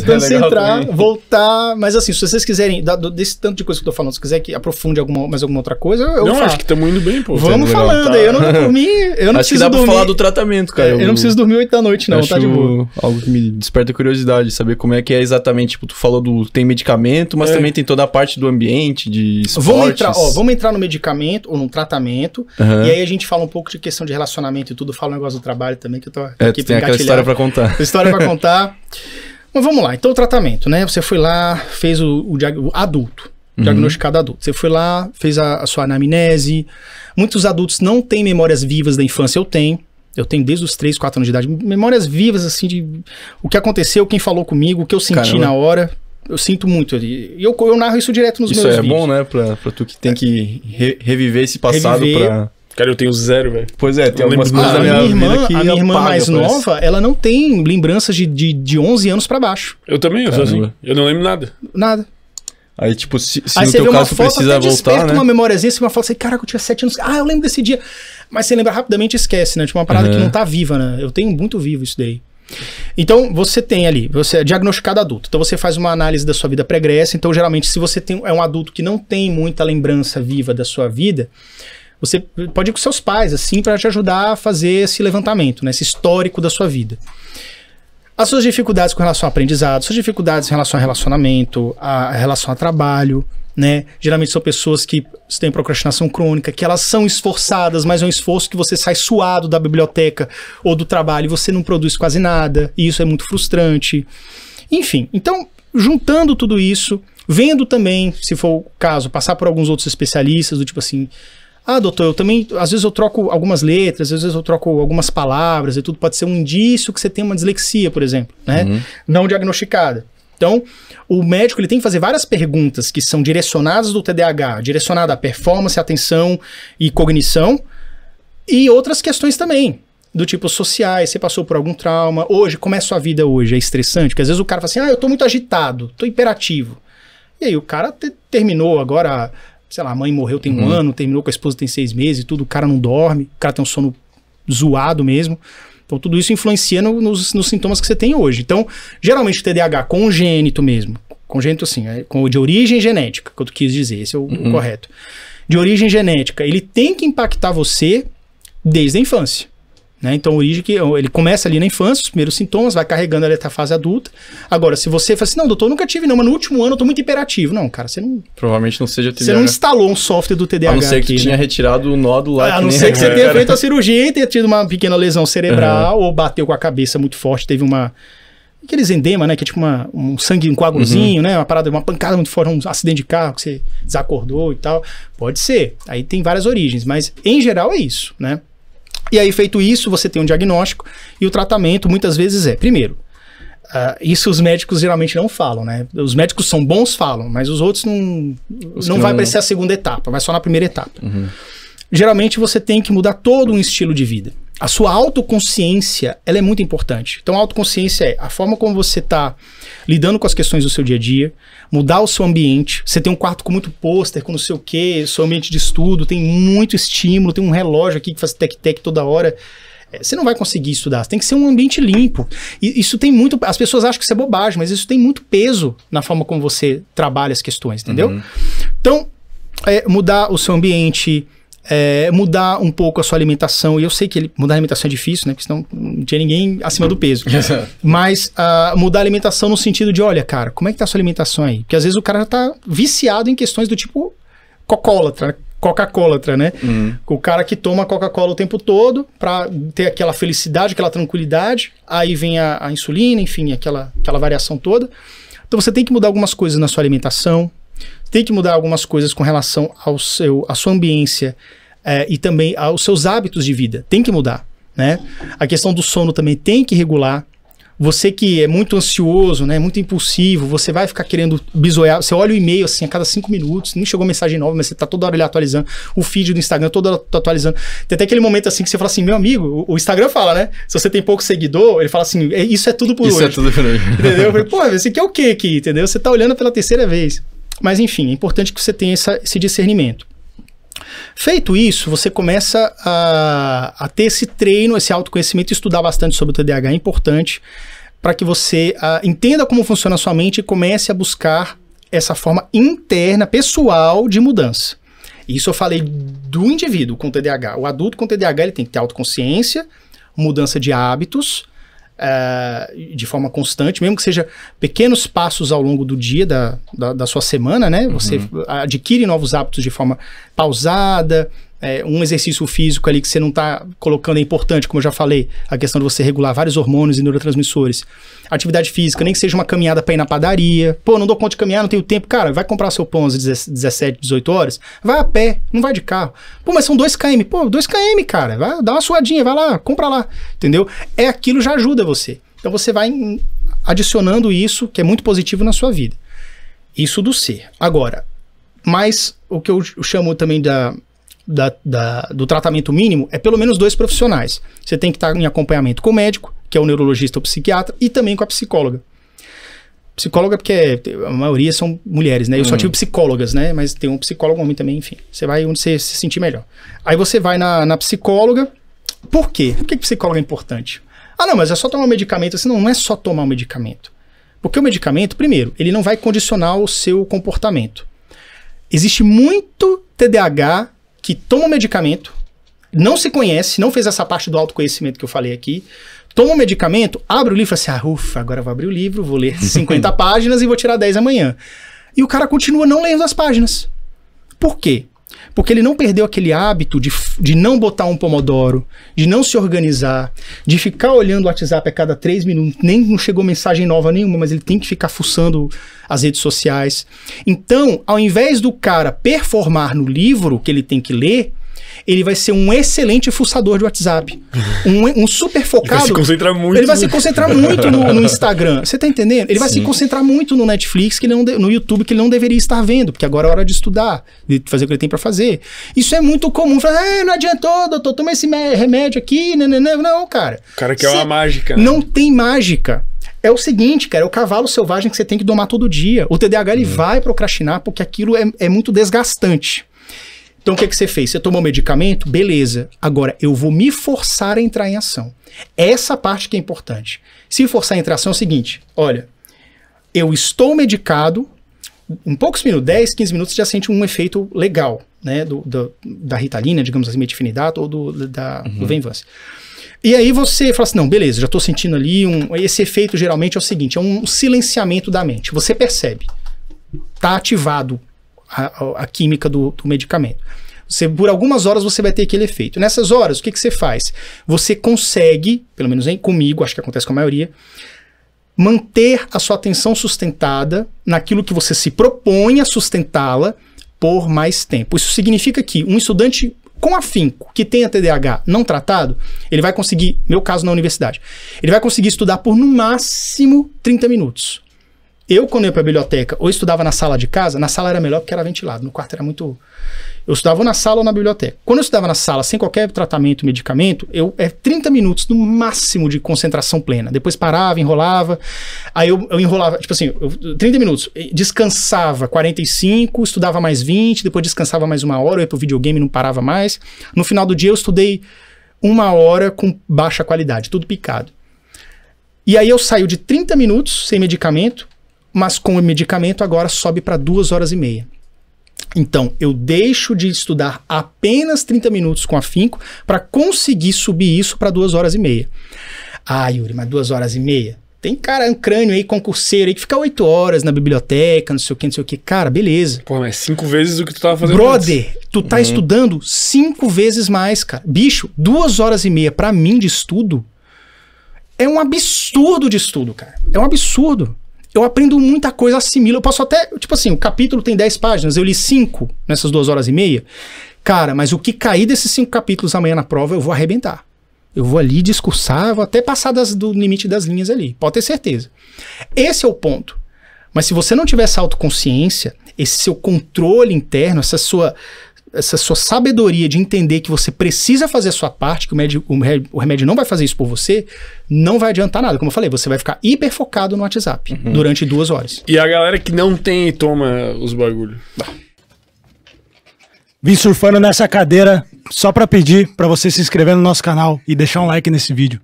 tentando é centrar, voltar. Mas assim, se vocês quiserem, da, desse tanto de coisa que eu tô falando, se quiser que aprofunde alguma, mais alguma outra coisa, eu Não, falo. acho que estamos indo bem, pô. Vamos falando, tá. eu não dormi, tá? Eu não acho preciso que dá dormir. pra falar do tratamento, cara. Eu, eu não preciso dormir oito da noite, não, tá acho tá de boa. Algo que me desperta curiosidade, saber como é que é exatamente. Tipo, tu falou do. Tem medicamento, mas é. também tem toda a parte do ambiente, de esportes. Vamos entrar, ó, vamos entrar no medicamento ou no tratamento. Uhum. E aí a gente fala um pouco de questão de relacionamento e tudo, fala um negócio do trabalho também, que eu tô é, aqui tem aquela história pra contar. História pra contar. Mas vamos lá, então o tratamento, né? Você foi lá, fez o, o, o adulto, uhum. diagnosticado adulto. Você foi lá, fez a, a, sua anamnese. Muitos adultos não têm memórias vivas da infância, eu tenho. Eu tenho desde os 3, 4 anos de idade. Memórias vivas, assim, de o que aconteceu, quem falou comigo, o que eu senti Caramba. na hora. Eu sinto muito. E eu, eu narro isso direto nos isso meus é vídeos. Isso é bom, né? Pra, pra tu que tem que re reviver esse passado reviver, pra Cara, eu tenho zero, velho. Pois é, tem eu algumas coisas da minha, minha irmã, que A minha irmã mais nova, ela não tem lembranças de, de, de 11 anos para baixo. Eu também, eu sou assim. Eu não lembro nada. Nada. Aí, tipo, se, se Aí no teu caso foto, precisa voltar, né? uma memóriazinha, você assim, uma foto assim, caraca, eu tinha 7 anos. Ah, eu lembro desse dia. Mas você lembra rapidamente e esquece, né? Tipo, uma parada uhum. que não tá viva, né? Eu tenho muito vivo isso daí. Então, você tem ali, você é diagnosticado adulto. Então, você faz uma análise da sua vida pregressa. Então, geralmente, se você tem, é um adulto que não tem muita lembrança viva da sua vida, você pode ir com seus pais, assim, para te ajudar a fazer esse levantamento, né? esse histórico da sua vida. As suas dificuldades com relação ao aprendizado, suas dificuldades em relação a relacionamento, a relação a trabalho, né? Geralmente são pessoas que têm procrastinação crônica, que elas são esforçadas, mas é um esforço que você sai suado da biblioteca ou do trabalho e você não produz quase nada, e isso é muito frustrante. Enfim, então, juntando tudo isso, vendo também, se for o caso, passar por alguns outros especialistas, do tipo assim, ah, doutor, eu também, às vezes eu troco algumas letras, às vezes eu troco algumas palavras e tudo pode ser um indício que você tem uma dislexia, por exemplo, né? Uhum. Não diagnosticada. Então, o médico ele tem que fazer várias perguntas que são direcionadas do TDAH, direcionada à performance, atenção e cognição, e outras questões também, do tipo sociais, você passou por algum trauma, hoje, como é a sua vida hoje? É estressante? Porque às vezes o cara fala assim, ah, eu tô muito agitado, tô hiperativo. E aí o cara te, terminou agora sei lá, a mãe morreu tem uhum. um ano, terminou com a esposa tem seis meses e tudo, o cara não dorme, o cara tem um sono zoado mesmo. Então, tudo isso influencia no, nos, nos, sintomas que você tem hoje. Então, geralmente o TDAH congênito mesmo, congênito assim, é, de origem genética, que eu quis dizer, esse é o, uhum. o correto. De origem genética, ele tem que impactar você desde a infância. Né? Então, origem que ele começa ali na infância, os primeiros sintomas, vai carregando ali até a fase adulta. Agora, se você fala assim, não, doutor, eu nunca tive, não, mas no último ano eu tô muito hiperativo. Não, cara, você não. Provavelmente não seja TDAH. Você não instalou um software do TDAH. A não ser que aqui, tinha né? retirado o nó do lado. Ah, a não ser que você é. tenha feito a cirurgia e tenha tido uma pequena lesão cerebral, uhum. ou bateu com a cabeça muito forte, teve uma. Aqueles endema, né? Que é tipo uma, um sangue, um coagulzinho, uhum. né? Uma parada, uma pancada muito forte, um acidente de carro que você desacordou e tal. Pode ser. Aí tem várias origens, mas em geral é isso, né? E aí, feito isso, você tem um diagnóstico e o tratamento muitas vezes é, primeiro, Uh, isso os médicos geralmente não falam, né? Os médicos são bons, falam, mas os outros não, os não vai não... aparecer a segunda etapa, vai só na primeira etapa. Uhum. Geralmente você tem que mudar todo um estilo de vida a sua autoconsciência, ela é muito importante. Então, a autoconsciência é a forma como você está lidando com as questões do seu dia a dia, mudar o seu ambiente. Você tem um quarto com muito pôster, com não sei o quê, seu ambiente de estudo, tem muito estímulo, tem um relógio aqui que faz tec-tec toda hora. É, você não vai conseguir estudar, tem que ser um ambiente limpo. E isso tem muito. As pessoas acham que isso é bobagem, mas isso tem muito peso na forma como você trabalha as questões, entendeu? Uhum. Então, é, mudar o seu ambiente, é, mudar um pouco a sua alimentação. E eu sei que ele, mudar a alimentação é difícil, né? Porque senão não tinha ninguém acima do peso. Mas uh, mudar a alimentação no sentido de, olha, cara, como é que tá a sua alimentação aí? Porque às vezes o cara já tá viciado em questões do tipo cocólatra, coca cola né? Uhum. O cara que toma Coca-Cola o tempo todo para ter aquela felicidade, aquela tranquilidade. Aí vem a, a, insulina, enfim, aquela, aquela variação toda. Então você tem que mudar algumas coisas na sua alimentação, tem que mudar algumas coisas com relação ao seu, à sua ambiência é, e também ah, os seus hábitos de vida. Tem que mudar, né? A questão do sono também tem que regular. Você que é muito ansioso, né? Muito impulsivo, você vai ficar querendo bisoiar. Você olha o e-mail assim a cada cinco minutos, nem chegou mensagem nova, mas você tá toda hora ali atualizando. O feed do Instagram toda hora tá atualizando. Tem até aquele momento assim que você fala assim, meu amigo, o, o Instagram fala, né? Se você tem pouco seguidor, ele fala assim, é, isso é tudo por isso é hoje. Isso é tudo por hoje. Entendeu? Eu falei, pô, você quer é o quê aqui? Entendeu? Você tá olhando pela terceira vez. Mas enfim, é importante que você tenha essa, esse discernimento. Feito isso, você começa a, a ter esse treino, esse autoconhecimento, estudar bastante sobre o TDAH é importante para que você a, entenda como funciona a sua mente e comece a buscar essa forma interna, pessoal, de mudança. Isso eu falei do indivíduo com TDAH. O adulto com TDAH ele tem que ter autoconsciência, mudança de hábitos, é, de forma constante, mesmo que seja pequenos passos ao longo do dia, da, da, da sua semana, né? Você uhum. adquire novos hábitos de forma pausada, é, um exercício físico ali que você não está colocando é importante, como eu já falei, a questão de você regular vários hormônios e neurotransmissores. Atividade física, nem que seja uma caminhada para ir na padaria. Pô, não dou conta de caminhar, não tenho tempo. Cara, vai comprar seu pão às 17, 18 horas, vai a pé, não vai de carro. Pô, mas são 2 km. Pô, 2 km, cara, vai dá uma suadinha, vai lá, compra lá, entendeu? É aquilo já ajuda você. Então você vai adicionando isso, que é muito positivo na sua vida. Isso do ser. Agora, mas o que eu chamo também da da, da, do tratamento mínimo é pelo menos dois profissionais. Você tem que estar em acompanhamento com o médico, que é o neurologista ou psiquiatra, e também com a psicóloga. Psicóloga, porque a maioria são mulheres, né? Eu hum. só tive psicólogas, né? Mas tem um psicólogo homem também, enfim. Você vai onde você se sentir melhor. Aí você vai na, na psicóloga. Por quê? Por que, psicóloga é importante? Ah, não, mas é só tomar um medicamento. Assim, não, não é só tomar um medicamento. Porque o medicamento, primeiro, ele não vai condicionar o seu comportamento. Existe muito TDAH que toma o medicamento, não se conhece, não fez essa parte do autoconhecimento que eu falei aqui, toma o medicamento, abre o livro e fala assim: ah, ufa, agora vou abrir o livro, vou ler 50 páginas e vou tirar 10 amanhã. E o cara continua não lendo as páginas. Por quê? Porque ele não perdeu aquele hábito de, de não botar um pomodoro, de não se organizar, de ficar olhando o WhatsApp a cada três minutos, nem não chegou mensagem nova nenhuma, mas ele tem que ficar fuçando as redes sociais. Então, ao invés do cara performar no livro que ele tem que ler, ele vai ser um excelente fuçador de WhatsApp. Um, um super focado. Ele vai se concentrar muito. Ele vai se concentrar muito no, no Instagram. Você tá entendendo? Ele vai Sim. se concentrar muito no Netflix, que não de, no YouTube, que ele não deveria estar vendo, porque agora é hora de estudar, de fazer o que ele tem para fazer. Isso é muito comum. Fala, ah, não adiantou, doutor, toma esse remédio aqui. Não, né, não, né, não, né. não cara. O cara quer Cê uma mágica. Não tem mágica é o seguinte, cara, é o cavalo selvagem que você tem que domar todo dia. O TDAH ele hum. vai procrastinar porque aquilo é, é muito desgastante. Então o que, é que você fez? Você tomou medicamento? Beleza. Agora eu vou me forçar a entrar em ação. Essa parte que é importante. Se forçar a entrar em ação é o seguinte: olha, eu estou medicado, em poucos minutos, 10, 15 minutos, já sente um efeito legal, né? Do, do da ritalina, digamos assim, metifenidato, ou do, da, uhum. do Venvance. E aí você fala assim, não, beleza, já estou sentindo ali um... Esse efeito geralmente é o seguinte, é um silenciamento da mente. Você percebe, tá ativado a, a química do, do medicamento. Você, por algumas horas você vai ter aquele efeito. Nessas horas, o que, que você faz? Você consegue, pelo menos em comigo, acho que acontece com a maioria, manter a sua atenção sustentada naquilo que você se propõe a sustentá-la por mais tempo. Isso significa que um estudante com afinco que tenha TDAH não tratado, ele vai conseguir, meu caso na universidade, ele vai conseguir estudar por no máximo 30 minutos. Eu, quando ia pra biblioteca, ou estudava na sala de casa, na sala era melhor porque era ventilado, no quarto era muito. Eu estudava ou na sala ou na biblioteca. Quando eu estudava na sala, sem qualquer tratamento, medicamento, eu é 30 minutos no máximo de concentração plena. Depois parava, enrolava. Aí eu, eu enrolava, tipo assim, eu, 30 minutos. Descansava 45, estudava mais 20, depois descansava mais uma hora, eu ia pro videogame, não parava mais. No final do dia eu estudei uma hora com baixa qualidade, tudo picado. E aí eu saio de 30 minutos sem medicamento mas com o medicamento agora sobe para duas horas e meia. Então, eu deixo de estudar apenas 30 minutos com afinco para conseguir subir isso para duas horas e meia. Ah, Yuri, mas duas horas e meia? Tem cara, um crânio aí, concurseiro aí, que fica oito horas na biblioteca, não sei o que, não sei o que. Cara, beleza. Pô, mas cinco vezes o que tu tava fazendo Brother, antes. tu tá uhum. estudando cinco vezes mais, cara. Bicho, duas horas e meia para mim de estudo é um absurdo de estudo, cara. É um absurdo eu aprendo muita coisa, assimilo. Eu posso até, tipo assim, o capítulo tem 10 páginas, eu li 5 nessas duas horas e meia. Cara, mas o que cair desses cinco capítulos amanhã na prova, eu vou arrebentar. Eu vou ali discursar, vou até passar das, do limite das linhas ali, pode ter certeza. Esse é o ponto. Mas se você não tiver essa autoconsciência, esse seu controle interno, essa sua essa sua sabedoria de entender que você precisa fazer a sua parte, que o, médio, o remédio não vai fazer isso por você, não vai adiantar nada. Como eu falei, você vai ficar hiper focado no WhatsApp uhum. durante duas horas. E a galera que não tem e toma os bagulhos? Vim surfando nessa cadeira só para pedir para você se inscrever no nosso canal e deixar um like nesse vídeo.